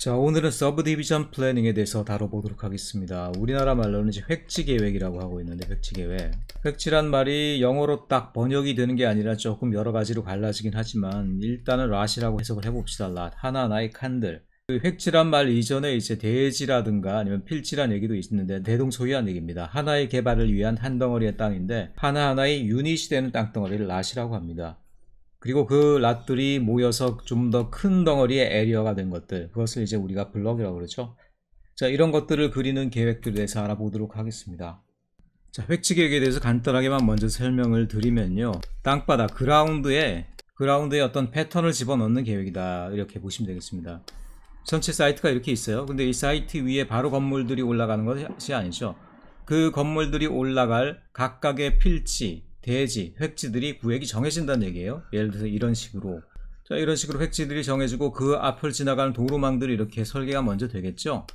자 오늘은 서브디비전 플래닝에 대해서 다뤄보도록 하겠습니다 우리나라 말로는 이제 획지계획이라고 하고 있는데 획지계획 획지란 말이 영어로 딱 번역이 되는 게 아니라 조금 여러 가지로 갈라지긴 하지만 일단은 라시라고 해석을 해봅시다 라 하나나의 하 칸들 그 획지란 말 이전에 이제 대지라든가 아니면 필지란 얘기도 있는데 대동소이한 얘기입니다 하나의 개발을 위한 한 덩어리의 땅인데 하나하나의 유닛이 되는 땅덩어리를 라시라고 합니다 그리고 그 랏들이 모여서 좀 더 큰 덩어리의 에리어가 된 것들 그것을 이제 우리가 블럭이라고 그러죠 자 이런 것들을 그리는 계획들에 대해서 알아보도록 하겠습니다 자 획지 계획에 대해서 간단하게만 먼저 설명을 드리면요 땅바닥 그라운드에 그라운드에 어떤 패턴을 집어넣는 계획이다 이렇게 보시면 되겠습니다 전체 사이트가 이렇게 있어요 근데 이 사이트 위에 바로 건물들이 올라가는 것이 아니죠 그 건물들이 올라갈 각각의 필지 대지, 획지들이 구획이 정해진다는 얘기예요. 예를 들어서 이런 식으로 자 이런 식으로 획지들이 정해지고 그 앞을 지나가는 도로망들이 이렇게 설계가 먼저 되겠죠.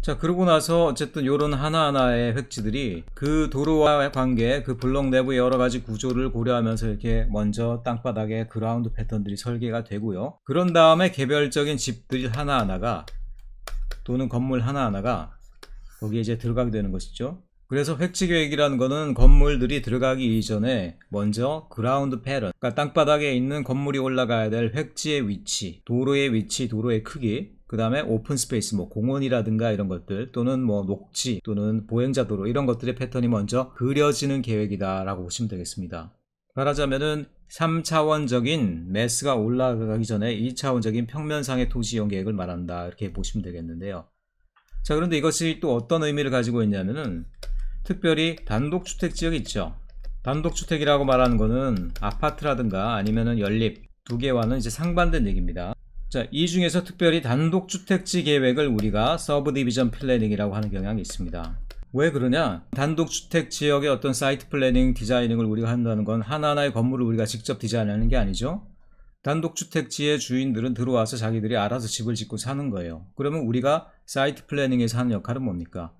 자 그러고 나서 어쨌든 이런 하나하나의 획지들이 그도로와 관계 그 블록 내부의 여러가지 구조를 고려하면서 이렇게 먼저 땅바닥에 그라운드 패턴들이 설계가 되고요 그런 다음에 개별적인 집들이 하나하나가 또는 건물 하나하나가 거기에 이제 들어가게 되는 것이죠 그래서 획지 계획이라는 거는 건물들이 들어가기 이전에 먼저 그라운드 패런, 그러니까 땅바닥에 있는 건물이 올라가야 될 획지의 위치, 도로의 위치, 도로의 크기, 그 다음에 오픈 스페이스, 뭐 공원이라든가 이런 것들 또는 뭐 녹지 또는 보행자 도로 이런 것들의 패턴이 먼저 그려지는 계획이다라고 보시면 되겠습니다. 말하자면은 3차원적인 매스가 올라가기 전에 2차원적인 평면상의 토지 이용 계획을 말한다 이렇게 보시면 되겠는데요. 자 그런데 이것이 또 어떤 의미를 가지고 있냐면은 특별히 단독주택 지역이 있죠. 단독주택이라고 말하는 거는 아파트라든가 아니면은 연립 두 개와는 이제 상반된 얘기입니다. 자, 이 중에서 특별히 단독주택지 계획을 우리가 서브디비전 플래닝이라고 하는 경향이 있습니다. 왜 그러냐? 단독주택 지역의 어떤 사이트 플래닝, 디자이닝을 우리가 한다는 건 하나하나의 건물을 우리가 직접 디자인하는 게 아니죠. 단독주택지의 주인들은 들어와서 자기들이 알아서 집을 짓고 사는 거예요. 그러면 우리가 사이트 플래닝에서 하는 역할은 뭡니까?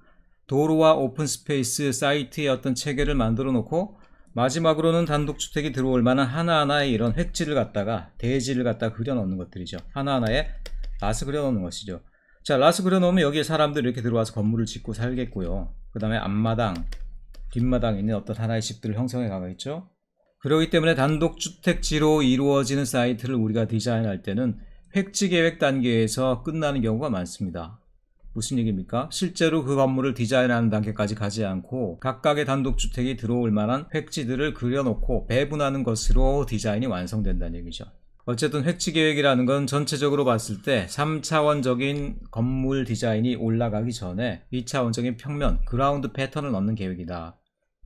도로와 오픈 스페이스 사이트의 어떤 체계를 만들어 놓고 마지막으로는 단독주택이 들어올 만한 하나하나의 이런 획지를 갖다가 대지를 갖다 그려 놓는 것들이죠. 하나하나의 라스 그려 놓는 것이죠. 자, 라스 그려 놓으면 여기에 사람들이 이렇게 들어와서 건물을 짓고 살겠고요. 그 다음에 앞마당, 뒷마당에 있는 어떤 하나의 집들을 형성해 가겠죠. 그러기 때문에 단독주택지로 이루어지는 사이트를 우리가 디자인할 때는 획지 계획 단계에서 끝나는 경우가 많습니다. 무슨 얘기입니까? 실제로 그 건물을 디자인하는 단계까지 가지 않고 각각의 단독주택이 들어올 만한 획지들을 그려놓고 배분하는 것으로 디자인이 완성된다는 얘기죠. 어쨌든 획지 계획이라는 건 전체적으로 봤을 때 3차원적인 건물 디자인이 올라가기 전에 2차원적인 평면, 그라운드 패턴을 넣는 계획이다.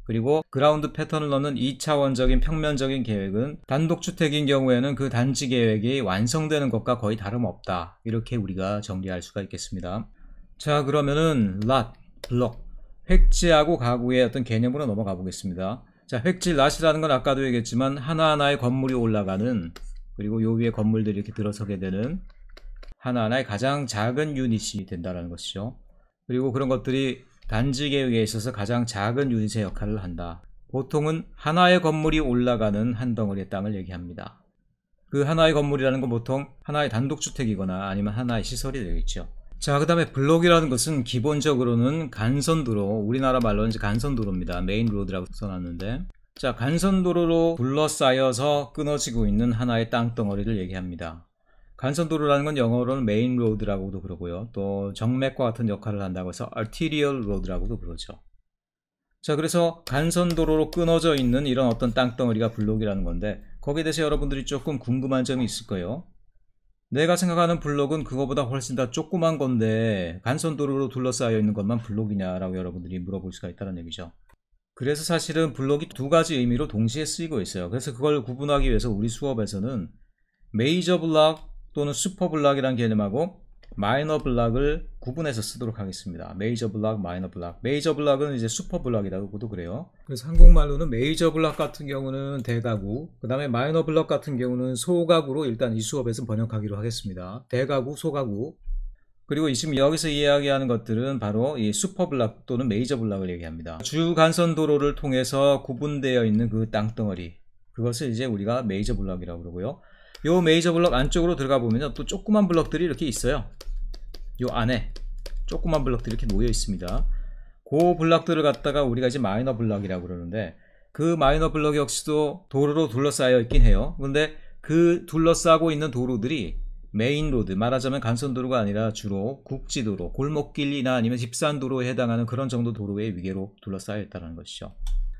그리고 그라운드 패턴을 넣는 2차원적인 평면적인 계획은 단독주택인 경우에는 그 단지 계획이 완성되는 것과 거의 다름없다. 이렇게 우리가 정리할 수가 있겠습니다. 자 그러면은 랏, 블럭, 획지하고 가구의 어떤 개념으로 넘어가 보겠습니다. 자 획지 랏이라는 건 아까도 얘기했지만 하나하나의 건물이 올라가는 그리고 요 위에 건물들이 이렇게 들어서게 되는 하나하나의 가장 작은 유닛이 된다는 라 것이죠. 그리고 그런 것들이 단지 계획에 있어서 가장 작은 유닛의 역할을 한다. 보통은 하나의 건물이 올라가는 한 덩어리의 땅을 얘기합니다. 그 하나의 건물이라는 건 보통 하나의 단독주택이거나 아니면 하나의 시설이 되겠죠. 자, 그 다음에 블록이라는 것은 기본적으로는 간선도로, 우리나라 말로는 이제 간선도로입니다. 메인로드라고 써놨는데. 자, 간선도로로 둘러싸여서 끊어지고 있는 하나의 땅덩어리를 얘기합니다. 간선도로라는 건 영어로는 메인로드라고도 그러고요. 또 정맥과 같은 역할을 한다고 해서 arterial road라고도 그러죠. 자, 그래서 간선도로로 끊어져 있는 이런 어떤 땅덩어리가 블록이라는 건데 거기에 대해서 여러분들이 조금 궁금한 점이 있을 거예요. 내가 생각하는 블록은 그거보다 훨씬 더 조그만 건데 간선도로로 둘러싸여 있는 것만 블록이냐라고 여러분들이 물어볼 수가 있다는 얘기죠. 그래서 사실은 블록이 두 가지 의미로 동시에 쓰이고 있어요. 그래서 그걸 구분하기 위해서 우리 수업에서는 메이저 블록 또는 슈퍼 블록이란 개념하고 마이너 블락을 구분해서 쓰도록 하겠습니다. 메이저 블락, 마이너 블락. 메이저 블락은 이제 슈퍼 블락이라고도 그래요. 그래서 한국말로는 메이저 블락 같은 경우는 대가구, 그 다음에 마이너 블락 같은 경우는 소가구로 일단 이 수업에서 번역하기로 하겠습니다. 대가구, 소가구. 그리고 지금 여기서 이야기하는 것들은 바로 이 슈퍼 블락 또는 메이저 블락을 얘기합니다. 주간선 도로를 통해서 구분되어 있는 그 땅덩어리. 그것을 이제 우리가 메이저 블락이라고 그러고요. 요 메이저 블럭 안쪽으로 들어가 보면또 조그만 블럭들이 이렇게 있어요 요 안에 조그만 블럭들이 이렇게 놓여 있습니다 그 블럭들을 갖다가 우리가 이제 마이너 블럭이라고 그러는데 그 마이너 블럭 역시도 도로로 둘러싸여 있긴 해요 그런데 그 둘러싸고 있는 도로들이 메인로드 말하자면 간선도로가 아니라 주로 국지도로 골목길이나 아니면 집산도로에 해당하는 그런 정도 도로의 위계로 둘러싸여 있다는 것이죠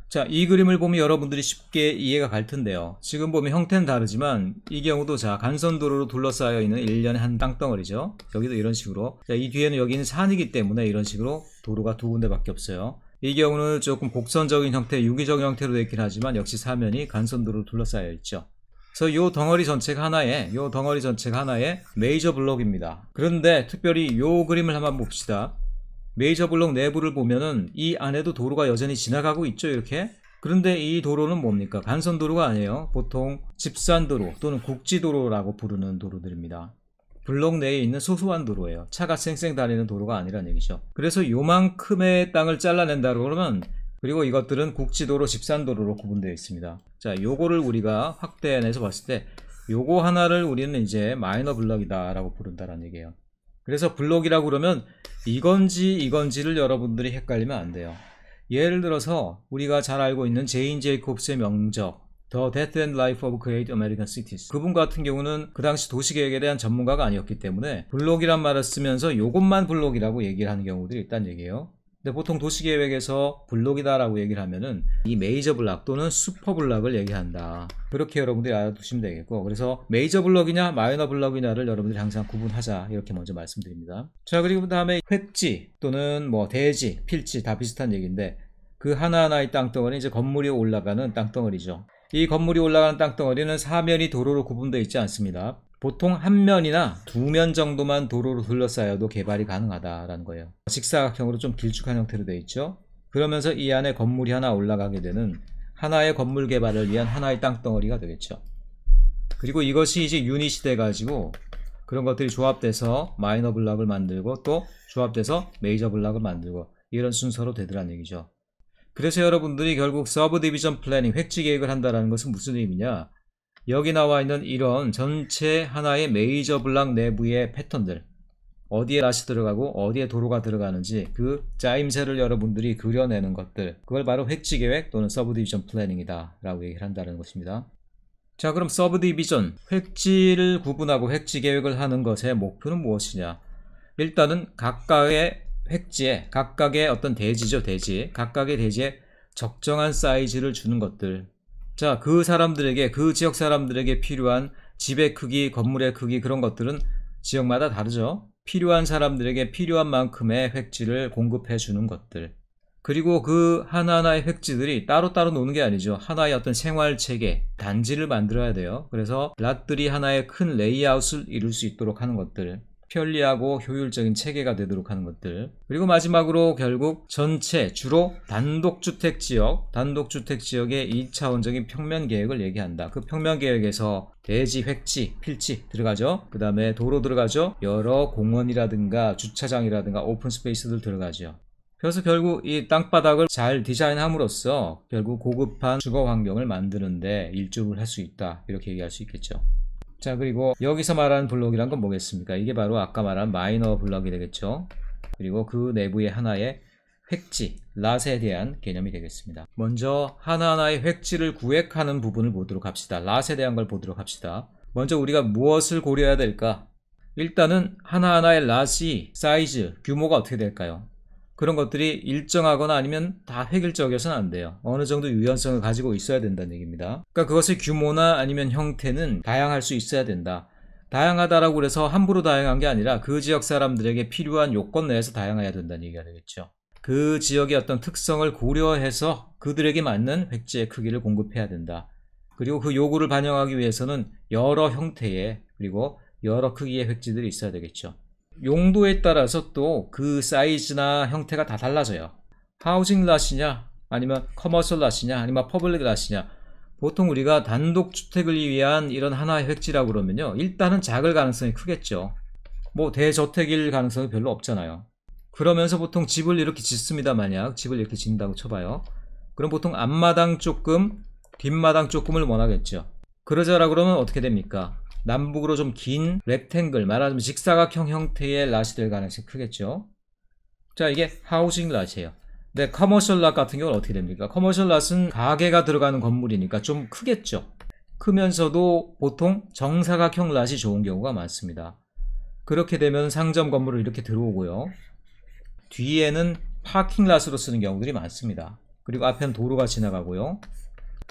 자, 이 그림을 보면 여러분들이 쉽게 이해가 갈 텐데요. 지금 보면 형태는 다르지만 이 경우도 자 간선도로로 둘러싸여 있는 일련의 한 땅덩어리죠. 여기도 이런 식으로 자, 이 뒤에는 여기는 산이기 때문에 이런 식으로 도로가 두 군데밖에 없어요. 이 경우는 조금 복선적인 형태, 유기적 형태로 되어 있긴 하지만 역시 사면이 간선도로로 둘러싸여 있죠. 그래서 이 덩어리 전체가 하나의 이 덩어리 전체가 하나의 메이저 블록입니다. 그런데 특별히 이 그림을 한번 봅시다. 메이저 블록 내부를 보면은 이 안에도 도로가 여전히 지나가고 있죠 이렇게 그런데 이 도로는 뭡니까 간선 도로가 아니에요 보통 집산도로 또는 국지도로라고 부르는 도로들입니다 블록 내에 있는 소소한 도로예요 차가 쌩쌩 다니는 도로가 아니란 얘기죠 그래서 요만큼의 땅을 잘라낸다 그러면 그리고 이것들은 국지도로 집산도로로 구분되어 있습니다 자 요거를 우리가 확대해서 봤을 때 요거 하나를 우리는 이제 마이너 블럭이다 라고 부른다는 얘기예요 그래서 블록이라고 그러면 이건지 이건지를 여러분들이 헷갈리면 안 돼요. 예를 들어서 우리가 잘 알고 있는 제인 제이콥스의 명적 The Death and Life of Great American Cities 그분 같은 경우는 그 당시 도시계획에 대한 전문가가 아니었기 때문에 블록이란 말을 쓰면서 이것만 블록이라고 얘기를 하는 경우들이 일단 얘기예요 근데 보통 도시계획에서 블록이다라고 얘기를 하면은 이 메이저 블록 또는 슈퍼 블록을 얘기한다. 그렇게 여러분들이 알아두시면 되겠고 그래서 메이저 블록이냐 마이너 블록이냐를 여러분들이 항상 구분하자 이렇게 먼저 말씀드립니다. 자 그리고 그 다음에 횟지 또는 뭐 대지, 필지 다 비슷한 얘기인데 그 하나하나의 땅덩어리 이제 건물이 올라가는 땅덩어리죠. 이 건물이 올라가는 땅덩어리는 사면이 도로로 구분되어 있지 않습니다. 보통 한 면이나 두 면 정도만 도로로 둘러싸여도 개발이 가능하다라는 거예요. 직사각형으로 좀 길쭉한 형태로 되어 있죠. 그러면서 이 안에 건물이 하나 올라가게 되는 하나의 건물 개발을 위한 하나의 땅덩어리가 되겠죠. 그리고 이것이 이제 유닛이 돼가지고 그런 것들이 조합돼서 마이너 블락을 만들고 또 조합돼서 메이저 블락을 만들고 이런 순서로 되더란 얘기죠. 그래서 여러분들이 결국 서브 디비전 플래닝 획지 계획을 한다는 것은 무슨 의미냐? 여기 나와 있는 이런 전체 하나의 메이저 블락 내부의 패턴들 어디에 다시 들어가고 어디에 도로가 들어가는지 그 짜임새를 여러분들이 그려내는 것들 그걸 바로 획지 계획 또는 서브디비전 플래닝이다 라고 얘기를 한다는 것입니다 자 그럼 서브디비전 획지를 구분하고 획지 계획을 하는 것의 목표는 무엇이냐 일단은 각각의 획지에 각각의 어떤 대지죠 대지 각각의 대지에 적정한 사이즈를 주는 것들 자, 그 사람들에게, 그 지역 사람들에게 필요한 집의 크기, 건물의 크기, 그런 것들은 지역마다 다르죠. 필요한 사람들에게 필요한 만큼의 획지를 공급해 주는 것들. 그리고 그 하나하나의 획지들이 따로따로 노는 게 아니죠. 하나의 어떤 생활체계, 단지를 만들어야 돼요. 그래서 락들이 하나의 큰 레이아웃을 이룰 수 있도록 하는 것들. 편리하고 효율적인 체계가 되도록 하는 것들 그리고 마지막으로 결국 전체 주로 단독주택 지역 단독주택 지역의 2차원적인 평면 계획을 얘기한다 그 평면 계획에서 대지, 획지, 필지 들어가죠 그 다음에 도로 들어가죠 여러 공원이라든가 주차장이라든가 오픈 스페이스들 들어가죠 그래서 결국 이 땅바닥을 잘 디자인함으로써 결국 고급한 주거 환경을 만드는데 일조를 할 수 있다 이렇게 얘기할 수 있겠죠 자 그리고 여기서 말하는 블록이란 건 뭐겠습니까 이게 바로 아까 말한 마이너 블록이 되겠죠 그리고 그 내부의 하나의 획지, 랏에 대한 개념이 되겠습니다. 먼저 하나하나의 획지를 구획하는 부분을 보도록 합시다. 랏에 대한 걸 보도록 합시다. 먼저 우리가 무엇을 고려해야 될까? 일단은 하나하나의 랏이 사이즈, 규모가 어떻게 될까요? 그런 것들이 일정하거나 아니면 다 획일적이어서는 안 돼요. 어느 정도 유연성을 가지고 있어야 된다는 얘기입니다. 그러니까 그것의 규모나 아니면 형태는 다양할 수 있어야 된다. 다양하다라고 그래서 함부로 다양한 게 아니라 그 지역 사람들에게 필요한 요건 내에서 다양해야 된다는 얘기가 되겠죠. 그 지역의 어떤 특성을 고려해서 그들에게 맞는 획지의 크기를 공급해야 된다. 그리고 그 요구를 반영하기 위해서는 여러 형태의 그리고 여러 크기의 획지들이 있어야 되겠죠. 용도에 따라서 또 그 사이즈나 형태가 다 달라져요. 하우징 라시냐 아니면 커머셜 라시냐 아니면 퍼블릭 라시냐 보통 우리가 단독 주택을 위한 이런 하나의 획지라고 그러면요. 일단은 작을 가능성이 크겠죠. 뭐 대저택일 가능성이 별로 없잖아요. 그러면서 보통 집을 이렇게 짓습니다. 만약 집을 이렇게 짓는다고 쳐봐요. 그럼 보통 앞마당 조금, 뒷마당 조금을 원하겠죠. 그러자라 그러면 어떻게 됩니까? 남북으로 좀 긴 렉탱글 말하자면 직사각형 형태의 라시될 가능성이 크겠죠 자 이게 하우징라시예요 근데 커머셜 낫 같은 경우는 어떻게 됩니까 커머셜 라낫는 가게가 들어가는 건물이니까 좀 크겠죠 크면서도 보통 정사각형 라시 좋은 경우가 많습니다 그렇게 되면 상점 건물을 이렇게 들어오고요 뒤에는 파킹 라으로 쓰는 경우들이 많습니다 그리고 앞에는 도로가 지나가고요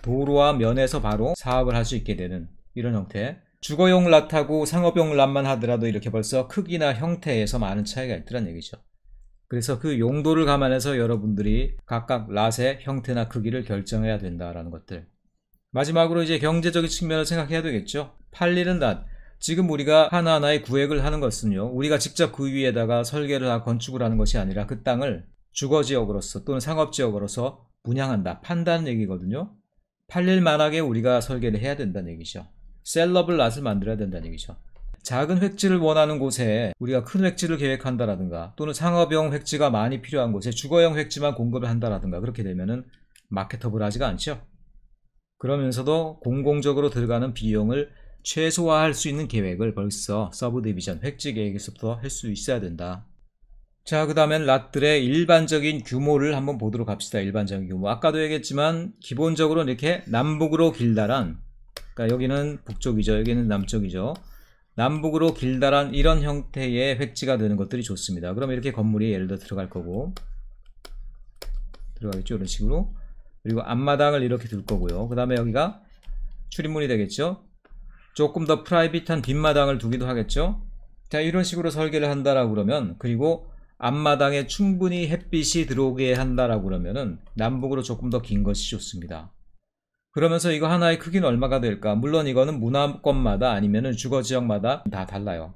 도로와 면에서 바로 사업을 할 수 있게 되는 이런 형태 주거용 라타고 상업용 랏만 하더라도 이렇게 벌써 크기나 형태에서 많은 차이가 있더란 얘기죠. 그래서 그 용도를 감안해서 여러분들이 각각 라의 형태나 크기를 결정해야 된다라는 것들. 마지막으로 이제 경제적인 측면을 생각해야 되겠죠. 팔리는 랏. 지금 우리가 하나하나의 구획을 하는 것은요. 우리가 직접 그 위에다가 설계를 하고 건축을 하는 것이 아니라 그 땅을 주거지역으로서 또는 상업지역으로서 분양한다, 판다는 얘기거든요. 팔릴 만하게 우리가 설계를 해야 된다는 얘기죠. 셀럽을 낫을 만들어야 된다는 얘기죠. 작은 획지를 원하는 곳에 우리가 큰 획지를 계획한다라든가 또는 상업용 획지가 많이 필요한 곳에 주거형 획지만 공급을 한다라든가 그렇게 되면은 마케터블하지가 않죠. 그러면서도 공공적으로 들어가는 비용을 최소화할 수 있는 계획을 벌써 서브디비전 획지 계획에서부터 할 수 있어야 된다. 자, 그 다음엔 랏들의 일반적인 규모를 한번 보도록 합시다. 일반적인 규모. 아까도 얘기했지만 기본적으로 이렇게 남북으로 길다란 그러니까 여기는 북쪽이죠. 여기는 남쪽이죠. 남북으로 길다란 이런 형태의 획지가 되는 것들이 좋습니다. 그럼 이렇게 건물이 예를 들어 들어갈 거고 들어가겠죠. 이런 식으로 그리고 앞마당을 이렇게 둘 거고요. 그 다음에 여기가 출입문이 되겠죠. 조금 더 프라이빗한 뒷마당을 두기도 하겠죠. 자 이런 식으로 설계를 한다라고 그러면 그리고 앞마당에 충분히 햇빛이 들어오게 한다라고 그러면은 남북으로 조금 더 긴 것이 좋습니다. 그러면서 이거 하나의 크기는 얼마가 될까? 물론 이거는 문화권마다 아니면 주거 지역마다 다 달라요.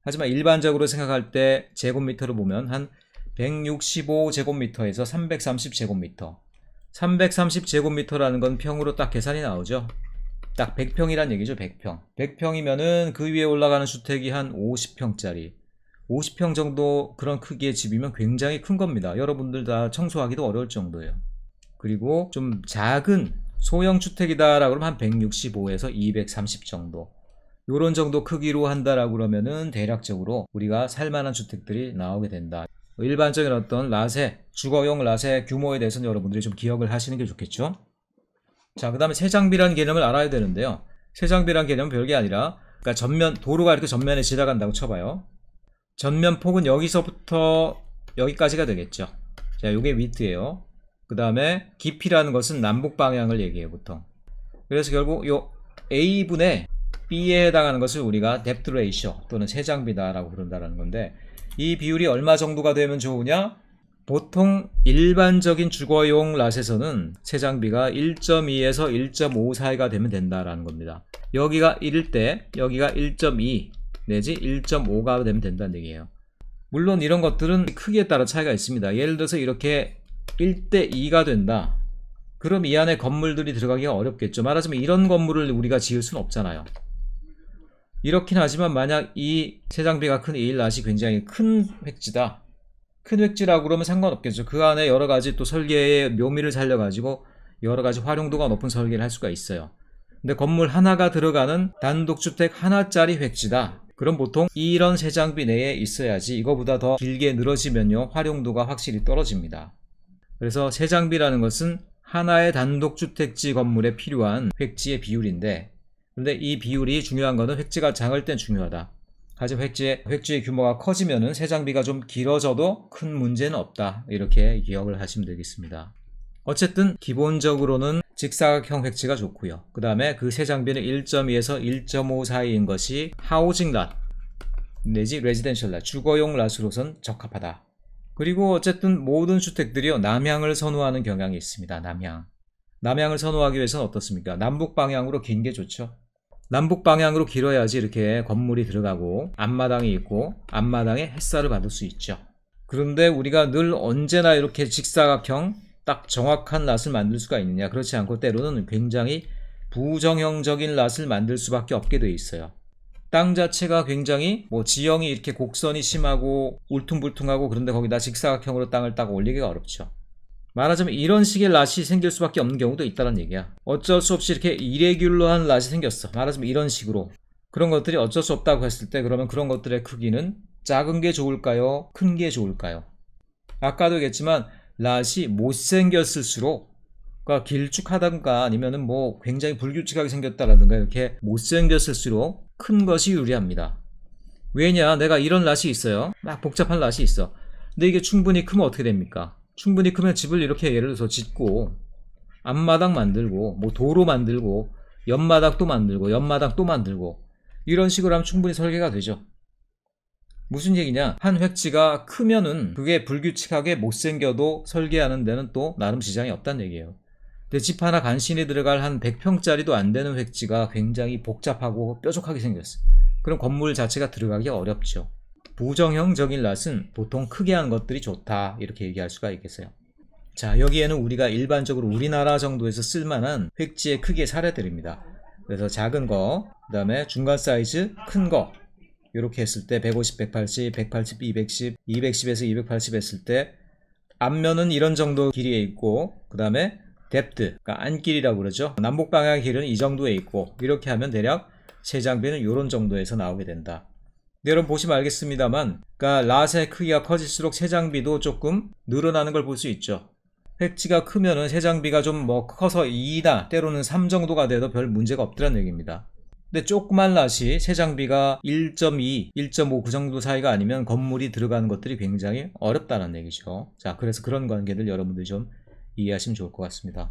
하지만 일반적으로 생각할 때 제곱미터로 보면 한 165제곱미터에서 330제곱미터 330제곱미터라는 건 평으로 딱 계산이 나오죠. 딱 100평이란 얘기죠. 100평. 100평이면은 그 위에 올라가는 주택이 한 50평짜리 50평 정도 그런 크기의 집이면 굉장히 큰 겁니다. 여러분들 다 청소하기도 어려울 정도예요. 그리고 좀 작은 소형 주택이다라고 그러면 한 165에서 230 정도 요런 정도 크기로 한다라고 그러면은 대략적으로 우리가 살만한 주택들이 나오게 된다. 일반적인 어떤 라세, 주거용 라세 규모에 대해서는 여러분들이 좀 기억을 하시는 게 좋겠죠. 자, 그 다음에 세장비라는 개념을 알아야 되는데요. 세장비라는 개념은 별게 아니라 그러니까 전면, 도로가 이렇게 전면에 지나간다고 쳐봐요. 전면 폭은 여기서부터 여기까지가 되겠죠. 자, 요게 위트예요. 그 다음에 깊이라는 것은 남북 방향을 얘기해 보통 그래서 결국 요 A분의 B에 해당하는 것을 우리가 depth ratio 또는 세장비다 라고 부른다는 건데 이 비율이 얼마 정도가 되면 좋으냐 보통 일반적인 주거용 랏에서는 세장비가 1.2에서 1.5 사이가 되면 된다라는 겁니다. 여기가 1일 때 여기가 1.2 내지 1.5가 되면 된다는 얘기예요. 물론 이런 것들은 크기에 따라 차이가 있습니다. 예를 들어서 이렇게 1대 2가 된다. 그럼 이 안에 건물들이 들어가기가 어렵겠죠. 말하자면 이런 건물을 우리가 지을 수는 없잖아요. 이렇긴 하지만 만약 이 세장비가 큰 에일낫이 굉장히 큰 획지다. 큰 획지라고 그러면 상관없겠죠. 그 안에 여러 가지 또 설계의 묘미를 살려가지고 여러 가지 활용도가 높은 설계를 할 수가 있어요. 근데 건물 하나가 들어가는 단독주택 하나짜리 획지다. 그럼 보통 이런 세장비 내에 있어야지 이거보다 더 길게 늘어지면요 활용도가 확실히 떨어집니다. 그래서 세장비라는 것은 하나의 단독주택지 건물에 필요한 획지의 비율인데 그런데 이 비율이 중요한 것은 획지가 작을 땐 중요하다. 하지만 획지의, 획지의 규모가 커지면 세장비가 좀 길어져도 큰 문제는 없다. 이렇게 기억을 하시면 되겠습니다. 어쨌든 기본적으로는 직사각형 획지가 좋고요. 그 다음에 그 세장비는 1.2에서 1.5 사이인 것이 하우징 랏 내지 레지덴셜 랏 주거용 랏으로선 적합하다. 그리고 어쨌든 모든 주택들이요 남향을 선호하는 경향이 있습니다. 남향. 남향을 선호하기 위해서는 어떻습니까? 남북 방향으로 긴 게 좋죠. 남북 방향으로 길어야지 이렇게 건물이 들어가고 앞마당이 있고 앞마당에 햇살을 받을 수 있죠. 그런데 우리가 늘 언제나 이렇게 직사각형 딱 정확한 낫을 만들 수가 있느냐 그렇지 않고 때로는 굉장히 부정형적인 낫을 만들 수밖에 없게 돼 있어요. 땅 자체가 굉장히 뭐 지형이 이렇게 곡선이 심하고 울퉁불퉁하고 그런데 거기다 직사각형으로 땅을 딱 올리기가 어렵죠. 말하자면 이런 식의 낫이 생길 수밖에 없는 경우도 있다는 얘기야. 어쩔 수 없이 이렇게 이레귤러한 낫이 생겼어. 말하자면 이런 식으로. 그런 것들이 어쩔 수 없다고 했을 때 그러면 그런 것들의 크기는 작은 게 좋을까요? 큰 게 좋을까요? 아까도 얘기했지만 낫이 못생겼을수록 그러니까 길쭉하던가 아니면은 뭐 굉장히 불규칙하게 생겼다라든가 이렇게 못생겼을수록 큰 것이 유리합니다. 왜냐 내가 이런 낫이 있어요. 막 복잡한 낫이 있어. 근데 이게 충분히 크면 어떻게 됩니까? 충분히 크면 집을 이렇게 예를 들어서 짓고 앞마당 만들고 뭐 도로 만들고 옆마당도 만들고 옆마당도 만들고 이런 식으로 하면 충분히 설계가 되죠. 무슨 얘기냐? 한 획지가 크면은 그게 불규칙하게 못생겨도 설계하는 데는 또 나름 지장이 없단 얘기예요. 근집 하나 간신히 들어갈 한 100평짜리도 안 되는 획지가 굉장히 복잡하고 뾰족하게 생겼어. 그럼 건물 자체가 들어가기 어렵죠. 부정형적인 낫은 보통 크게 한 것들이 좋다 이렇게 얘기할 수가 있겠어요. 자 여기에는 우리가 일반적으로 우리나라 정도에서 쓸만한 획지의 크기의 사례들입니다. 그래서 작은 거, 그 다음에 중간 사이즈, 큰 거, 이렇게 했을 때 150, 180, 180, 210, 210에서 280 했을 때 앞면은 이런 정도 길이에 있고 그 다음에 뎁트, 그러니까 안길이라고 그러죠. 남북 방향 길은 이 정도에 있고 이렇게 하면 대략 세장비는 이런 정도에서 나오게 된다. 네, 여러분 보시면 알겠습니다만 그러니까 라의 크기가 커질수록 세장비도 조금 늘어나는 걸 볼 수 있죠. 획지가 크면은 세장비가 좀 뭐 커서 2나 때로는 3 정도가 돼도 별 문제가 없더라는 얘기입니다. 근데 조그만 낫이 세장비가 1.2, 1.5 그 정도 사이가 아니면 건물이 들어가는 것들이 굉장히 어렵다는 얘기죠. 자, 그래서 그런 관계들 여러분들 이좀 이해하시면 좋을 것 같습니다.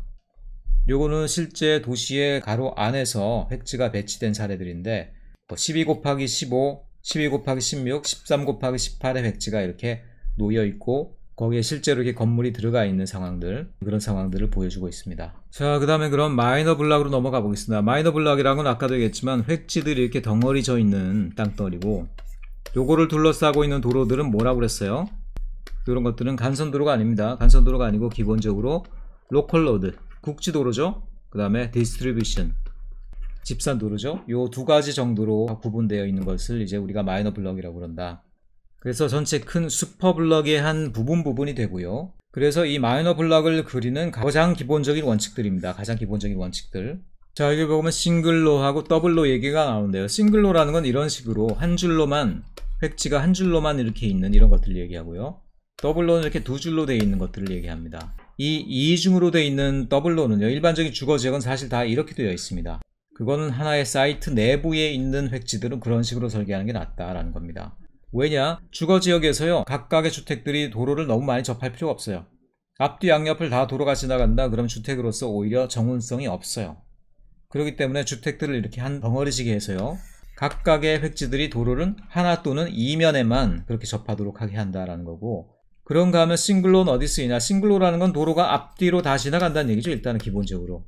요거는 실제 도시의 가로 안에서 획지가 배치된 사례들인데 12 뭐 곱하기 15, 12 곱하기 16, 13 곱하기 18의 획지가 이렇게 놓여 있고 거기에 실제로 이렇게 건물이 들어가 있는 상황들 그런 상황들을 보여주고 있습니다 자그 다음에 그럼 마이너 블락으로 넘어가 보겠습니다 마이너 블락이랑은 아까도 얘기했지만 획지들이 이렇게 덩어리 져 있는 땅덩어리고 요거를 둘러싸고 있는 도로들은 뭐라고 그랬어요? 이런 것들은 간선도로가 아닙니다. 간선도로가 아니고 기본적으로 로컬로드, 국지도로죠. 그 다음에 디스트리뷰션, 집산도로죠. 요두 가지 정도로 구분되어 있는 것을 이제 우리가 마이너 블럭이라고 그런다. 그래서 전체 큰 슈퍼 블럭의 한 부분 부분이 되고요. 그래서 이 마이너 블럭을 그리는 가장 기본적인 원칙들입니다. 가장 기본적인 원칙들. 자 여기 보면 싱글로하고 더블로 얘기가 나오는데요. 싱글로라는 건 이런 식으로 한 줄로만 획지가 한 줄로만 이렇게 있는 이런 것들 얘기하고요. 더블로는 이렇게 두 줄로 되어 있는 것들을 얘기합니다. 이 이중으로 되어 있는 더블로는요. 일반적인 주거지역은 사실 다 이렇게 되어 있습니다. 그거는 하나의 사이트 내부에 있는 획지들은 그런 식으로 설계하는 게 낫다라는 겁니다. 왜냐? 주거지역에서요. 각각의 주택들이 도로를 너무 많이 접할 필요가 없어요. 앞뒤 양옆을 다 도로가 지나간다 그럼 주택으로서 오히려 정온성이 없어요. 그렇기 때문에 주택들을 이렇게 한 덩어리지게 해서요. 각각의 획지들이 도로를 하나 또는 이면에만 그렇게 접하도록 하게 한다라는 거고 그런가 하면 싱글로는 어디 쓰이냐? 싱글로라는 건 도로가 앞뒤로 다 지나간다는 얘기죠. 일단은 기본적으로.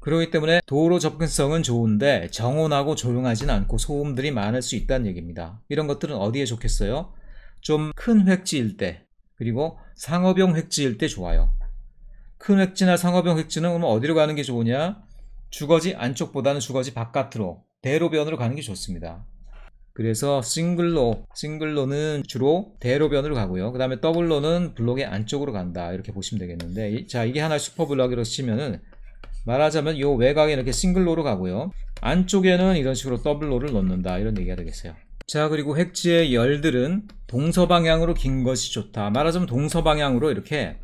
그러기 때문에 도로 접근성은 좋은데 정온하고 조용하진 않고 소음들이 많을 수 있다는 얘기입니다. 이런 것들은 어디에 좋겠어요? 좀 큰 획지일 때 그리고 상업용 획지일 때 좋아요. 큰 획지나 상업용 획지는 그럼 어디로 가는 게 좋으냐? 주거지 안쪽보다는 주거지 바깥으로 대로변으로 가는 게 좋습니다. 그래서 싱글로, 싱글로는 주로 대로변으로 가고요. 그 다음에 더블로는 블록의 안쪽으로 간다. 이렇게 보시면 되겠는데, 자, 이게 하나의 슈퍼블럭이라고 치면은 말하자면 요 외곽에 이렇게 싱글로로 가고요. 안쪽에는 이런 식으로 더블로를 넣는다. 이런 얘기가 되겠어요. 자, 그리고 핵지의 열들은 동서방향으로 긴 것이 좋다. 말하자면 동서방향으로 이렇게,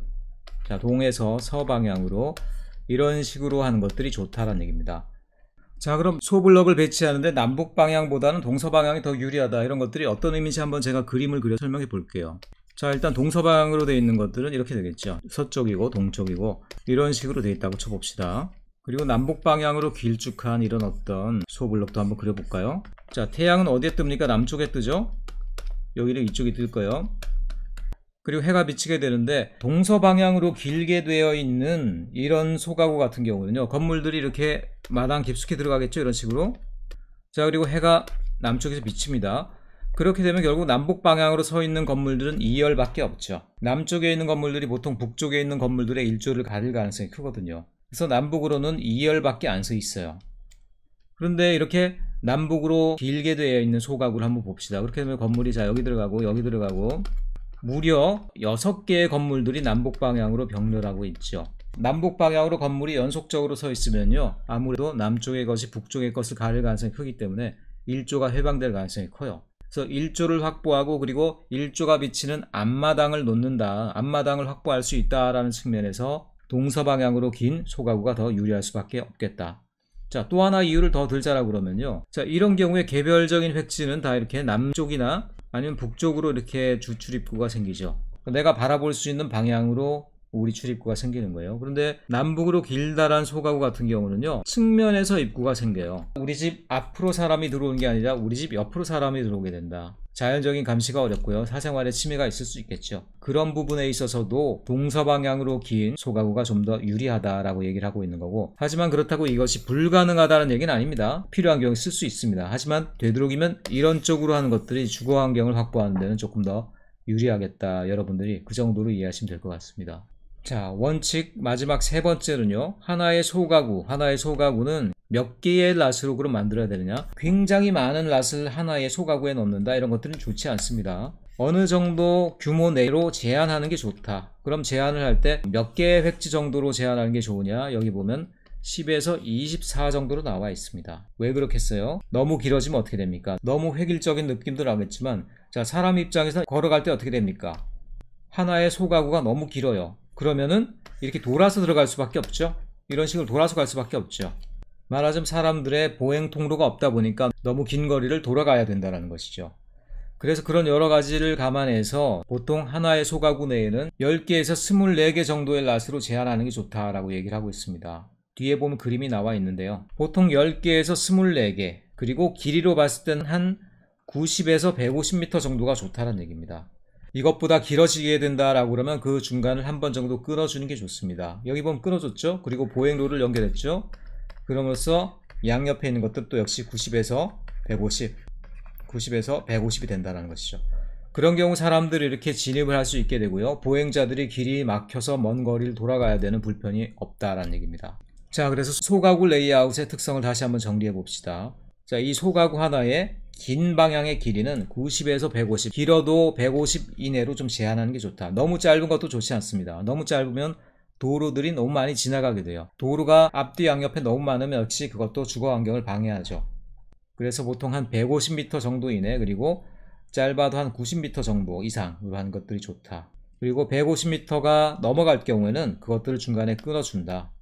자, 동에서 서방향으로 이런 식으로 하는 것들이 좋다라는 얘기입니다. 자 그럼 소블럭을 배치하는데 남북 방향보다는 동서 방향이 더 유리하다 이런 것들이 어떤 의미인지 한번 제가 그림을 그려 설명해 볼게요 자 일단 동서 방향으로 되어 있는 것들은 이렇게 되겠죠 서쪽이고 동쪽이고 이런 식으로 되어 있다고 쳐봅시다 그리고 남북 방향으로 길쭉한 이런 어떤 소블럭도 한번 그려볼까요 자 태양은 어디에 뜹니까 남쪽에 뜨죠 여기는 이쪽이 뜰 거예요 그리고 해가 비치게 되는데 동서 방향으로 길게 되어 있는 이런 소가구 같은 경우는요 건물들이 이렇게 마당 깊숙이 들어가겠죠 이런 식으로 자 그리고 해가 남쪽에서 비칩니다 그렇게 되면 결국 남북 방향으로 서 있는 건물들은 2열밖에 없죠 남쪽에 있는 건물들이 보통 북쪽에 있는 건물들의 일조를 가릴 가능성이 크거든요 그래서 남북으로는 2열밖에 안 서 있어요 그런데 이렇게 남북으로 길게 되어 있는 소가구를 한번 봅시다 그렇게 되면 건물이 자 여기 들어가고 여기 들어가고 무려 6개의 건물들이 남북 방향으로 병렬하고 있죠. 남북 방향으로 건물이 연속적으로 서 있으면요. 아무래도 남쪽의 것이 북쪽의 것을 가릴 가능성이 크기 때문에 일조가 해방될 가능성이 커요. 그래서 일조를 확보하고 그리고 일조가 비치는 앞마당을 놓는다. 앞마당을 확보할 수 있다라는 측면에서 동서 방향으로 긴 소가구가 더 유리할 수밖에 없겠다. 자, 또 하나 이유를 더 들자라 그러면요. 자, 이런 경우에 개별적인 획지는 다 이렇게 남쪽이나 아니면 북쪽으로 이렇게 주출입구가 생기죠. 그러니까 내가 바라볼 수 있는 방향으로 우리 출입구가 생기는 거예요. 그런데 남북으로 길다란 소가구 같은 경우는요. 측면에서 입구가 생겨요. 우리 집 앞으로 사람이 들어오는 게 아니라 우리 집 옆으로 사람이 들어오게 된다. 자연적인 감시가 어렵고요. 사생활에 침해가 있을 수 있겠죠. 그런 부분에 있어서도 동서방향으로 긴 소가구가 좀 더 유리하다라고 얘기를 하고 있는 거고 하지만 그렇다고 이것이 불가능하다는 얘기는 아닙니다. 필요한 경우에 쓸수 있습니다. 하지만 되도록이면 이런 쪽으로 하는 것들이 주거 환경을 확보하는 데는 조금 더 유리하겠다. 여러분들이 그 정도로 이해하시면 될 것 같습니다. 자, 원칙 마지막 세 번째는요. 하나의 소가구, 하나의 소가구는 몇 개의 낫으로 그럼 만들어야 되느냐? 굉장히 많은 라스를 하나의 소가구에 넣는다. 이런 것들은 좋지 않습니다. 어느 정도 규모 내로 제한하는 게 좋다. 그럼 제한을 할 때 몇 개의 획지 정도로 제한하는 게 좋으냐? 여기 보면 10에서 24 정도로 나와 있습니다. 왜 그렇겠어요? 너무 길어지면 어떻게 됩니까? 너무 획일적인 느낌도 나겠지만 자 사람 입장에서 걸어갈 때 어떻게 됩니까? 하나의 소가구가 너무 길어요. 그러면은 이렇게 돌아서 들어갈 수밖에 없죠. 이런 식으로 돌아서 갈 수밖에 없죠. 말하자면 사람들의 보행 통로가 없다 보니까 너무 긴 거리를 돌아가야 된다는 것이죠. 그래서 그런 여러 가지를 감안해서 보통 하나의 소가구 내에는 10개에서 24개 정도의 라스로 제한하는 게 좋다라고 얘기를 하고 있습니다. 뒤에 보면 그림이 나와 있는데요. 보통 10개에서 24개, 그리고 길이로 봤을 땐 한 90에서 150m 정도가 좋다는 얘기입니다. 이것보다 길어지게 된다라고 그러면 그 중간을 한 번 정도 끊어주는 게 좋습니다. 여기 보면 끊어줬죠? 그리고 보행로를 연결했죠? 그러면서 양옆에 있는 것들도 역시 90에서 150, 90에서 150이 된다는 것이죠. 그런 경우 사람들이 이렇게 진입을 할 수 있게 되고요. 보행자들이 길이 막혀서 먼 거리를 돌아가야 되는 불편이 없다라는 얘기입니다. 자, 그래서 소가구 레이아웃의 특성을 다시 한번 정리해 봅시다. 자, 이 소가구 하나에 긴 방향의 길이는 90에서 150, 길어도 150 이내로 좀 제한하는 게 좋다. 너무 짧은 것도 좋지 않습니다. 너무 짧으면 도로들이 너무 많이 지나가게 돼요. 도로가 앞뒤 양옆에 너무 많으면 역시 그것도 주거 환경을 방해하죠. 그래서 보통 한 150m 정도 이내 그리고 짧아도 한 90m 정도 이상으로 한 것들이 좋다. 그리고 150m가 넘어갈 경우에는 그것들을 중간에 끊어준다.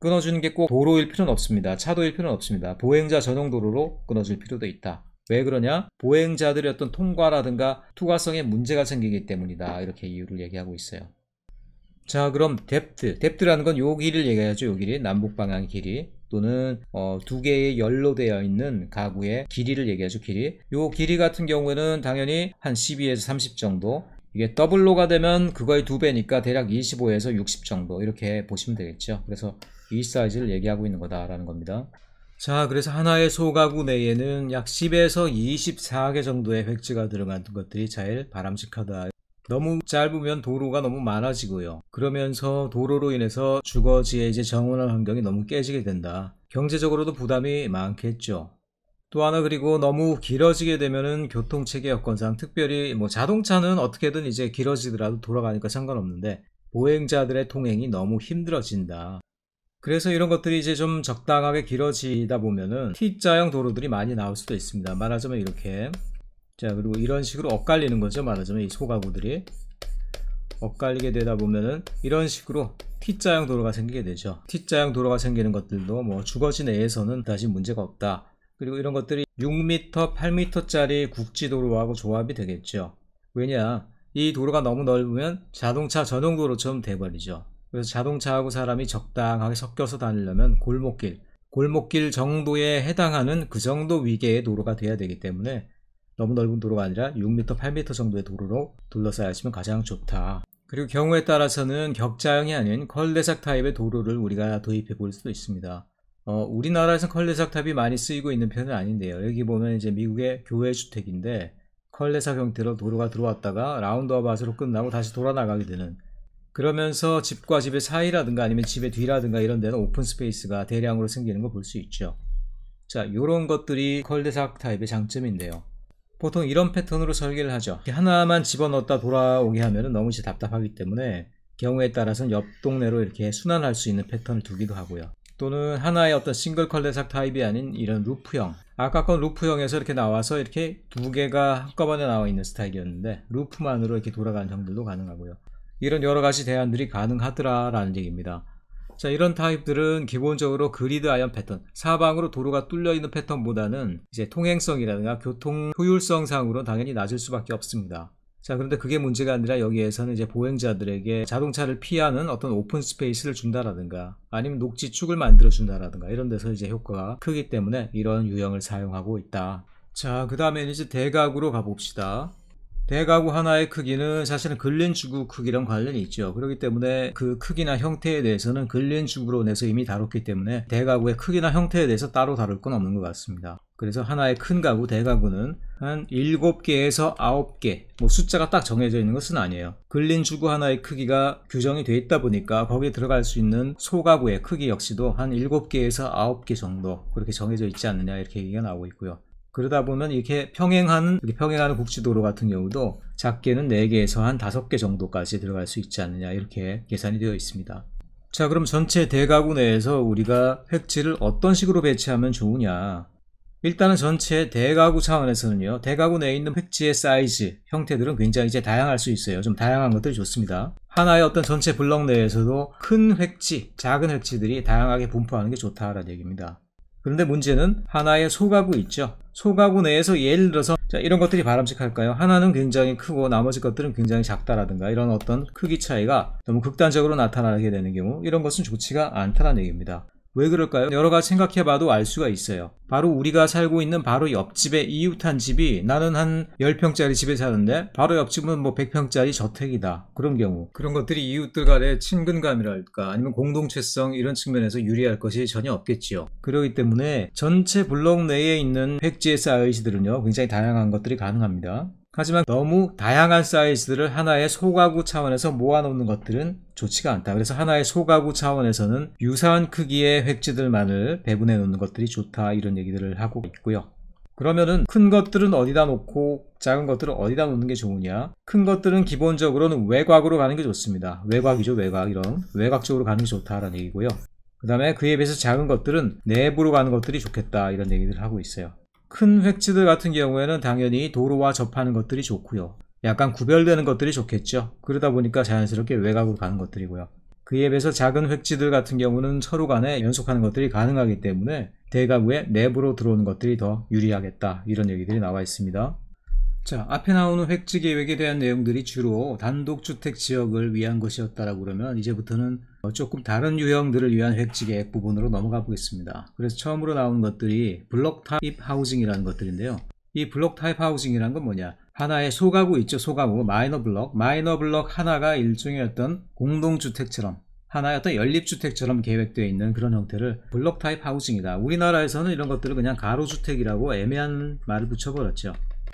끊어주는 게 꼭 도로일 필요는 없습니다. 차도일 필요는 없습니다. 보행자 전용 도로로 끊어줄 필요도 있다. 왜 그러냐? 보행자들의 어떤 통과라든가 투과성에 문제가 생기기 때문이다. 이렇게 이유를 얘기하고 있어요. 자, 그럼 뎁트. 뎁트라는 건 요 길을 얘기하죠. 요 길이 남북 방향 길이 또는 어, 두 개의 열로 되어 있는 가구의 길이를 얘기하죠. 길이. 요 길이 같은 경우에는 당연히 한 12에서 30 정도. 이게 더블로가 되면 그거의 두 배니까 대략 25에서 60 정도 이렇게 보시면 되겠죠. 그래서 이 사이즈를 얘기하고 있는 거다라는 겁니다. 자, 그래서 하나의 소가구 내에는 약 10에서 24개 정도의 획지가 들어간 것들이 제일 바람직하다. 너무 짧으면 도로가 너무 많아지고요. 그러면서 도로로 인해서 주거지에 이제 정원화 환경이 너무 깨지게 된다. 경제적으로도 부담이 많겠죠. 또 하나 그리고 너무 길어지게 되면은 교통체계 여건상 특별히 뭐 자동차는 어떻게든 이제 길어지더라도 돌아가니까 상관없는데 보행자들의 통행이 너무 힘들어진다. 그래서 이런 것들이 이제 좀 적당하게 길어지다 보면은 T자형 도로들이 많이 나올 수도 있습니다. 말하자면 이렇게 자 그리고 이런 식으로 엇갈리는 거죠. 말하자면 이 소가구들이 엇갈리게 되다 보면은 이런 식으로 T자형 도로가 생기게 되죠. T자형 도로가 생기는 것들도 뭐 주거지 내에서는 다시 문제가 없다. 그리고 이런 것들이 6m, 8m짜리 국지도로하고 조합이 되겠죠. 왜냐, 이 도로가 너무 넓으면 자동차 전용도로처럼 돼버리죠. 그래서 자동차하고 사람이 적당하게 섞여서 다니려면 골목길, 골목길 정도에 해당하는 그 정도 위계의 도로가 돼야 되기 때문에 너무 넓은 도로가 아니라 6m, 8m 정도의 도로로 둘러싸여 있으면 가장 좋다. 그리고 경우에 따라서는 격자형이 아닌 컬레삭 타입의 도로를 우리가 도입해 볼 수도 있습니다. 어, 우리나라에서 컬레삭 타입이 많이 쓰이고 있는 편은 아닌데요. 여기 보면 이제 미국의 교회 주택인데 컬레삭 형태로 도로가 들어왔다가 라운드와웃으로 끝나고 다시 돌아 나가게 되는 그러면서 집과 집의 사이라든가 아니면 집의 뒤라든가 이런 데는 오픈 스페이스가 대량으로 생기는 걸 볼 수 있죠. 자, 이런 것들이 컬데삭 타입의 장점인데요. 보통 이런 패턴으로 설계를 하죠. 하나만 집어넣었다 돌아오게 하면 너무 답답하기 때문에 경우에 따라서는 옆 동네로 이렇게 순환할 수 있는 패턴을 두기도 하고요. 또는 하나의 어떤 싱글 컬레삭 타입이 아닌 이런 루프형 아까 건 루프형에서 이렇게 나와서 이렇게 두 개가 한꺼번에 나와 있는 스타일이었는데 루프만으로 이렇게 돌아가는 형들도 가능하고요 이런 여러 가지 대안들이 가능하더라라는 얘기입니다. 자, 이런 타입들은 기본적으로 그리드 아연 패턴, 사방으로 도로가 뚫려 있는 패턴보다는 이제 통행성이라든가 교통 효율성 상으로 당연히 낮을 수밖에 없습니다. 자, 그런데 그게 문제가 아니라 여기에서는 이제 보행자들에게 자동차를 피하는 어떤 오픈 스페이스를 준다라든가 아니면 녹지 축을 만들어 준다라든가 이런 데서 이제 효과가 크기 때문에 이런 유형을 사용하고 있다. 자, 그 다음에 이제 대각으로 가봅시다. 대가구 하나의 크기는 사실은 근린주구 크기랑 관련이 있죠. 그렇기 때문에 그 크기나 형태에 대해서는 근린주구로 내서 이미 다뤘기 때문에 대가구의 크기나 형태에 대해서 따로 다룰 건 없는 것 같습니다. 그래서 하나의 큰 가구, 대가구는 한 7개에서 9개, 뭐 숫자가 딱 정해져 있는 것은 아니에요. 근린주구 하나의 크기가 규정이 돼 있다 보니까 거기에 들어갈 수 있는 소가구의 크기 역시도 한 7개에서 9개 정도 그렇게 정해져 있지 않느냐 이렇게 얘기가 나오고 있고요. 그러다 보면 이렇게 평행하는 이렇게 평행하는 국지도로 같은 경우도 작게는 4개에서 한 5개 정도까지 들어갈 수 있지 않느냐 이렇게 계산이 되어 있습니다. 자 그럼 전체 대가구 내에서 우리가 획지를 어떤 식으로 배치하면 좋으냐 일단은 전체 대가구 차원에서는요 대가구 내에 있는 획지의 사이즈 형태들은 굉장히 이제 다양할 수 있어요 좀 다양한 것들이 좋습니다 하나의 어떤 전체 블럭 내에서도 큰 획지 작은 획지들이 다양하게 분포하는 게 좋다라는 얘기입니다 그런데 문제는 하나의 소가구 있죠 소가구 내에서 예를 들어서 자, 이런 것들이 바람직할까요? 하나는 굉장히 크고 나머지 것들은 굉장히 작다라든가 이런 어떤 크기 차이가 너무 극단적으로 나타나게 되는 경우 이런 것은 좋지가 않다는 얘기입니다. 왜 그럴까요? 여러 가지 생각해봐도 알 수가 있어요. 바로 우리가 살고 있는 바로 옆집에 이웃한 집이 나는 한 10평짜리 집에 사는데 바로 옆집은 뭐 100평짜리 저택이다. 그런 경우 그런 것들이 이웃들 간의 친근감이랄까 아니면 공동체성 이런 측면에서 유리할 것이 전혀 없겠지요. 그러기 때문에 전체 블록 내에 있는 획지에 쌓여있들은요 굉장히 다양한 것들이 가능합니다. 하지만 너무 다양한 사이즈들을 하나의 소가구 차원에서 모아놓는 것들은 좋지가 않다. 그래서 하나의 소가구 차원에서는 유사한 크기의 획지들만을 배분해 놓는 것들이 좋다 이런 얘기들을 하고 있고요. 그러면은 큰 것들은 어디다 놓고 작은 것들은 어디다 놓는 게 좋으냐 큰 것들은 기본적으로는 외곽으로 가는 게 좋습니다 외곽이죠 외곽 이런 외곽 쪽으로 가는 게 좋다라는 얘기고요 그 다음에 그에 비해서 작은 것들은 내부로 가는 것들이 좋겠다 이런 얘기들을 하고 있어요 큰 획지들 같은 경우에는 당연히 도로와 접하는 것들이 좋고요. 약간 구별되는 것들이 좋겠죠. 그러다 보니까 자연스럽게 외곽으로 가는 것들이고요. 그에 비해서 작은 획지들 같은 경우는 서로 간에 연속하는 것들이 가능하기 때문에 대가구의 내부로 들어오는 것들이 더 유리하겠다 이런 얘기들이 나와 있습니다. 자 앞에 나오는 획지 계획에 대한 내용들이 주로 단독주택 지역을 위한 것이었다라고 그러면 이제부터는 어, 조금 다른 유형들을 위한 획지계획 부분으로 넘어가 보겠습니다. 그래서 처음으로 나온 것들이 블록 타입 하우징이라는 것들인데요. 이 블록 타입 하우징이란 건 뭐냐? 하나의 소가구 있죠, 소가구. 마이너 블록. 마이너 블록 하나가 일종의 어떤 공동주택처럼 하나의 어떤 연립주택처럼 계획되어 있는 그런 형태를 블록 타입 하우징이다. 우리나라에서는 이런 것들을 그냥 가로주택이라고 애매한 말을 붙여버렸죠.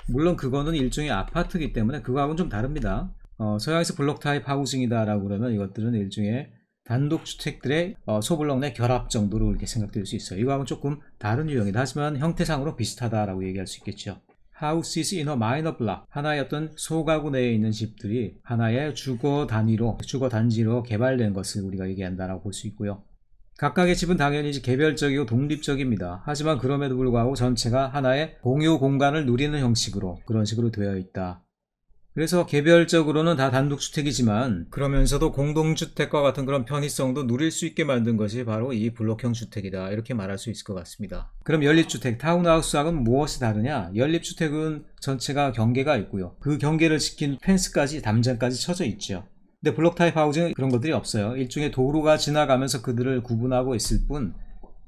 물론 그거는 일종의 아파트이기 때문에 그거하고는 좀 다릅니다. 어, 서양에서 블록 타입 하우징이다라고 그러면 이것들은 일종의 단독주택들의 어, 소블록 내 결합 정도로 이렇게 생각될 수 있어요. 이거하고 조금 다른 유형이다. 하지만 형태상으로 비슷하다라고 얘기할 수 있겠죠. Houses in a minor block. 하나의 어떤 소가구 내에 있는 집들이 하나의 주거 단위로, 주거 단지로 개발된 것을 우리가 얘기한다라고 볼 수 있고요. 각각의 집은 당연히 개별적이고 독립적입니다. 하지만 그럼에도 불구하고 전체가 하나의 공유 공간을 누리는 형식으로 그런 식으로 되어 있다. 그래서 개별적으로는 다 단독주택이지만 그러면서도 공동주택과 같은 그런 편의성도 누릴 수 있게 만든 것이 바로 이 블록형 주택이다 이렇게 말할 수 있을 것 같습니다. 그럼 연립주택 타운하우스하고는 무엇이 다르냐? 연립주택은 전체가 경계가 있고요. 그 경계를 지킨 펜스까지 담장까지 쳐져 있죠. 근데 블록 타입 하우징은 그런 것들이 없어요. 일종의 도로가 지나가면서 그들을 구분하고 있을 뿐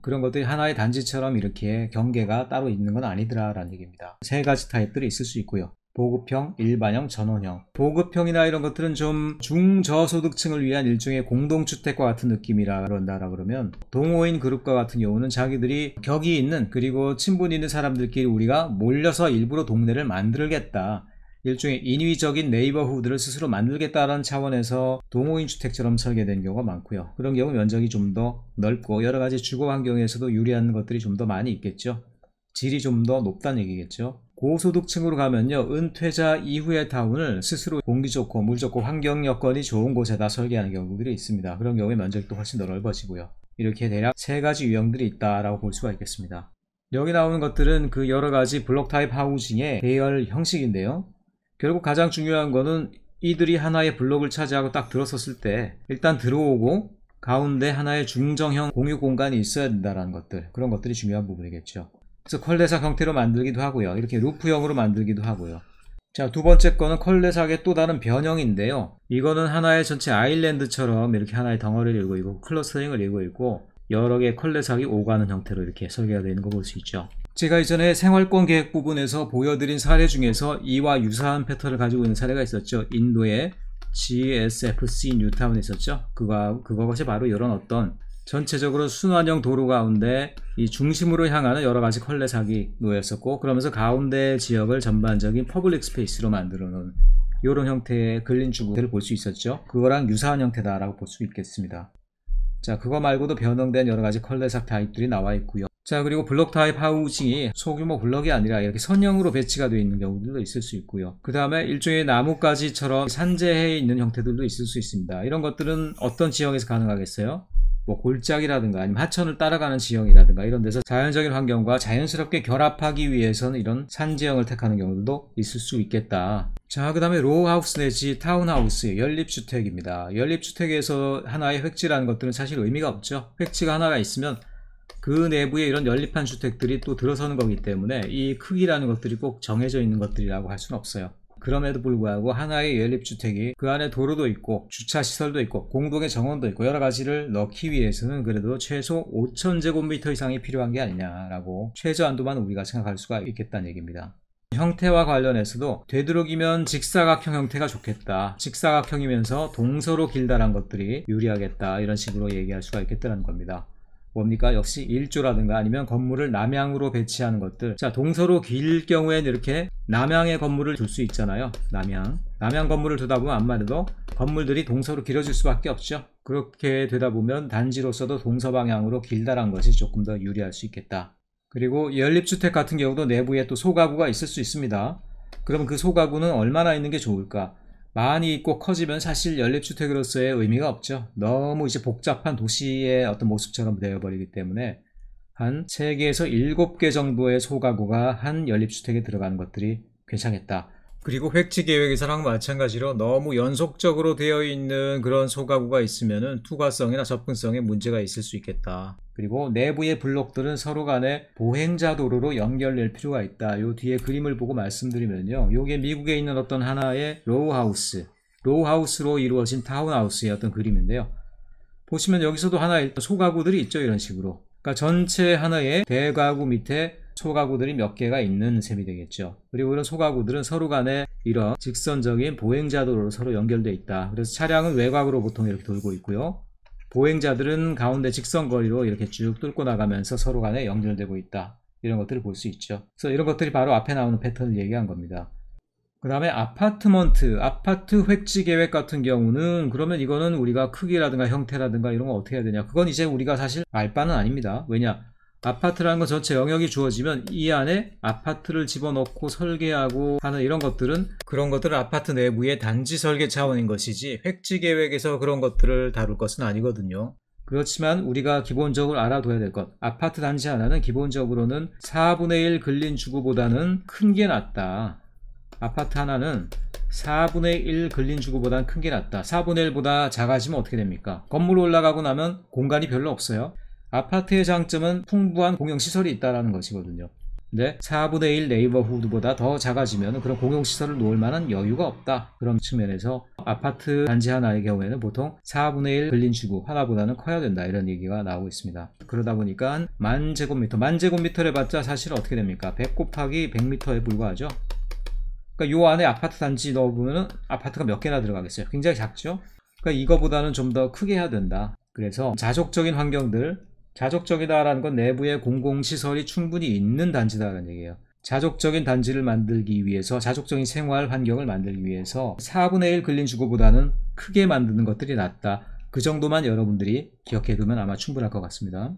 그런 것들이 하나의 단지처럼 이렇게 경계가 따로 있는 건 아니더라라는 얘기입니다. 세 가지 타입들이 있을 수 있고요. 보급형, 일반형, 전원형. 보급형이나 이런 것들은 좀 중저소득층을 위한 일종의 공동주택과 같은 느낌이라 그런다라 그러면 동호인 그룹과 같은 경우는 자기들이 격이 있는 그리고 친분이 있는 사람들끼리 우리가 몰려서 일부러 동네를 만들겠다. 일종의 인위적인 네이버후드를 스스로 만들겠다는 라 차원에서 동호인 주택처럼 설계된 경우가 많고요. 그런 경우 면적이 좀 더 넓고 여러 가지 주거 환경에서도 유리한 것들이 좀 더 많이 있겠죠. 질이 좀 더 높다는 얘기겠죠. 고소득층으로 가면요 은퇴자 이후의 타운을 스스로 공기 좋고 물 좋고 환경 여건이 좋은 곳에다 설계하는 경우들이 있습니다 그런 경우에 면적도 훨씬 더 넓어지고요 이렇게 대략 세 가지 유형들이 있다라고 볼 수가 있겠습니다 여기 나오는 것들은 그 여러 가지 블록 타입 하우징의 배열 형식인데요 결국 가장 중요한 거는 이들이 하나의 블록을 차지하고 딱 들어섰을 때 일단 들어오고 가운데 하나의 중정형 공유 공간이 있어야 된다는 것들 그런 것들이 중요한 부분이겠죠 그래서 컬레삭 형태로 만들기도 하고요. 이렇게 루프형으로 만들기도 하고요. 자, 두 번째 거는 컬레삭의 또 다른 변형인데요. 이거는 하나의 전체 아일랜드처럼 이렇게 하나의 덩어리를 일고 있고 클러스터링을 일고 있고 여러 개의 컬레삭이 오가는 형태로 이렇게 설계가 되는 거 볼 수 있죠. 제가 이전에 생활권 계획 부분에서 보여드린 사례 중에서 이와 유사한 패턴을 가지고 있는 사례가 있었죠. 인도의 GSFC 뉴타운에 있었죠. 그거, 그것이 바로 이런 어떤 전체적으로 순환형 도로 가운데 이 중심으로 향하는 여러 가지 컬레삭이 놓였었고 그러면서 가운데 지역을 전반적인 퍼블릭 스페이스로 만들어 놓은 이런 형태의 글린 주들을볼 수 있었죠. 그거랑 유사한 형태다라고 볼 수 있겠습니다. 자, 그거 말고도 변형된 여러 가지 컬레삭 타입들이 나와 있고요. 자, 그리고 블록 타입 하우징이 소규모 블록이 아니라 이렇게 선형으로 배치가 되어 있는 경우들도 있을 수 있고요. 그 다음에 일종의 나뭇가지처럼 산재해 있는 형태들도 있을 수 있습니다. 이런 것들은 어떤 지역에서 가능하겠어요? 뭐 골짜기라든가 아니면 하천을 따라가는 지형이라든가 이런 데서 자연적인 환경과 자연스럽게 결합하기 위해서는 이런 산지형을 택하는 경우도 있을 수 있겠다. 자, 그 다음에 로우하우스 내지 타운하우스, 연립주택입니다. 연립주택에서 하나의 획지라는 것들은 사실 의미가 없죠. 획지가 하나가 있으면 그 내부에 이런 연립한 주택들이 또 들어서는 거기 때문에 이 크기라는 것들이 꼭 정해져 있는 것들이라고 할 수는 없어요. 그럼에도 불구하고 하나의 연립주택이 그 안에 도로도 있고 주차시설도 있고 공동의 정원도 있고 여러 가지를 넣기 위해서는 그래도 최소 5천제곱미터 이상이 필요한 게 아니냐라고 최저한도만 우리가 생각할 수가 있겠다는 얘기입니다. 형태와 관련해서도 되도록이면 직사각형 형태가 좋겠다. 직사각형이면서 동서로 길다란 것들이 유리하겠다. 이런 식으로 얘기할 수가 있겠다는 겁니다. 뭡니까? 역시 일조라든가 아니면 건물을 남향으로 배치하는 것들 자 동서로 길 경우에는 이렇게 남향의 건물을 둘 수 있잖아요 남향 남향 건물을 두다 보면 아무래도 건물들이 동서로 길어질 수밖에 없죠 그렇게 되다 보면 단지로서도 동서 방향으로 길다란 것이 조금 더 유리할 수 있겠다 그리고 연립주택 같은 경우도 내부에 또 소가구가 있을 수 있습니다 그럼 그 소가구는 얼마나 있는 게 좋을까 많이 있고 커지면 사실 연립주택으로서의 의미가 없죠. 너무 이제 복잡한 도시의 어떤 모습처럼 되어버리기 때문에 한 3개에서 7개 정도의 소가구가 한 연립주택에 들어가는 것들이 괜찮겠다. 그리고 획지 계획 에서랑 마찬가지로 너무 연속적으로 되어 있는 그런 소가구가 있으면 투과성이나 접근성에 문제가 있을 수 있겠다. 그리고 내부의 블록들은 서로 간에 보행자 도로로 연결될 필요가 있다. 요 뒤에 그림을 보고 말씀드리면요. 요게 미국에 있는 어떤 하나의 로우하우스, 로우하우스로 이루어진 타운하우스의 어떤 그림인데요. 보시면 여기서도 하나의 소가구들이 있죠. 이런 식으로. 그러니까 전체 하나의 대가구 밑에 소가구들이 몇 개가 있는 셈이 되겠죠. 그리고 이런 소가구들은 서로 간에 이런 직선적인 보행자도로 서로 연결돼 있다. 그래서 차량은 외곽으로 보통 이렇게 돌고 있고요. 보행자들은 가운데 직선거리로 이렇게 쭉 뚫고 나가면서 서로 간에 연결되고 있다. 이런 것들을 볼 수 있죠. 그래서 이런 것들이 바로 앞에 나오는 패턴을 얘기한 겁니다. 그 다음에 아파트먼트, 아파트 획지 계획 같은 경우는 그러면 이거는 우리가 크기라든가 형태라든가 이런 거 어떻게 해야 되냐. 그건 이제 우리가 사실 알 바는 아닙니다. 왜냐? 아파트라는 것 전체 영역이 주어지면 이 안에 아파트를 집어넣고 설계하고 하는 이런 것들은 그런 것들은 아파트 내부의 단지 설계 차원인 것이지 획지 계획에서 그런 것들을 다룰 것은 아니거든요. 그렇지만 우리가 기본적으로 알아둬야 될 것. 아파트 단지 하나는 기본적으로는 4분의 1 근린 주구보다는 큰 게 낫다. 아파트 하나는 4분의 1 근린 주구보다는 큰 게 낫다. 4분의 1보다 작아지면 어떻게 됩니까? 건물 올라가고 나면 공간이 별로 없어요. 아파트의 장점은 풍부한 공용시설이 있다는 것이거든요. 근데 4분의 1 네이버후드보다 더 작아지면 그런 공용시설을 놓을 만한 여유가 없다. 그런 측면에서 아파트 단지 하나의 경우에는 보통 4분의 1빌린지구 하나보다는 커야 된다. 이런 얘기가 나오고 있습니다. 그러다 보니까 만 제곱미터, 만 제곱미터를 봤자 사실 어떻게 됩니까? 100 곱하기 100미터에 불과하죠. 그러니까 요 안에 아파트 단지 넣어보면 아파트가 몇 개나 들어가겠어요. 굉장히 작죠? 그러니까 이거보다는 좀 더 크게 해야 된다. 그래서 자족적인 환경들, 자족적이다라는 건 내부에 공공시설이 충분히 있는 단지다라는 얘기예요. 자족적인 단지를 만들기 위해서 자족적인 생활 환경을 만들기 위해서 4분의 1 근린 주거보다는 크게 만드는 것들이 낫다. 그 정도만 여러분들이 기억해 두면 아마 충분할 것 같습니다.